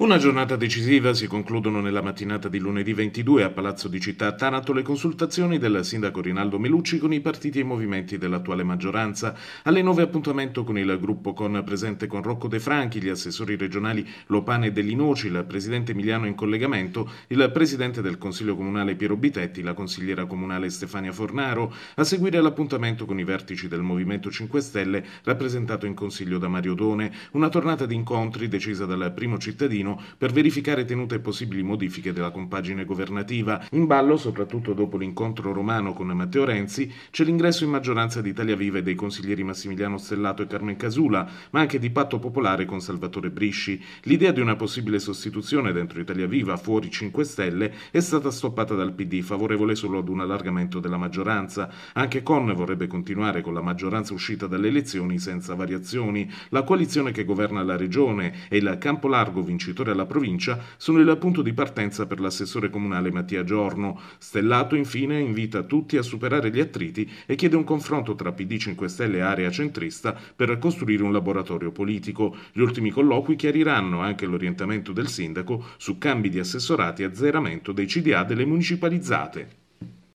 Una giornata decisiva si concludono nella mattinata di lunedì 22 a Palazzo di Città Taranto le consultazioni del sindaco Rinaldo Melucci con i partiti e i movimenti dell'attuale maggioranza. Alle 9 appuntamento con il gruppo con presente con Rocco De Franchi, gli assessori regionali Lopane e Dell'Inoci, il presidente Emiliano in collegamento, il presidente del Consiglio Comunale Piero Bitetti, la consigliera comunale Stefania Fornaro, a seguire l'appuntamento con i vertici del Movimento 5 Stelle rappresentato in Consiglio da Mario Done, una tornata di incontri decisa dal primo cittadino Torino per verificare tenute e possibili modifiche della compagine governativa. In ballo, soprattutto dopo l'incontro romano con Matteo Renzi, c'è l'ingresso in maggioranza di Italia Viva e dei consiglieri Massimiliano Stellato e Carmen Casula, ma anche di Patto Popolare con Salvatore Brisci. L'idea di una possibile sostituzione dentro Italia Viva fuori 5 Stelle è stata stoppata dal PD, favorevole solo ad un allargamento della maggioranza. Anche Conne vorrebbe continuare con la maggioranza uscita dalle elezioni senza variazioni. La coalizione che governa la regione e il campo largo vincitore assessore alla provincia sono il punto di partenza per l'assessore comunale Mattia Giorno. Stellato infine invita tutti a superare gli attriti e chiede un confronto tra PD 5 Stelle e area centrista per costruire un laboratorio politico. Gli ultimi colloqui chiariranno anche l'orientamento del sindaco su cambi di assessorati e azzeramento dei CDA delle municipalizzate.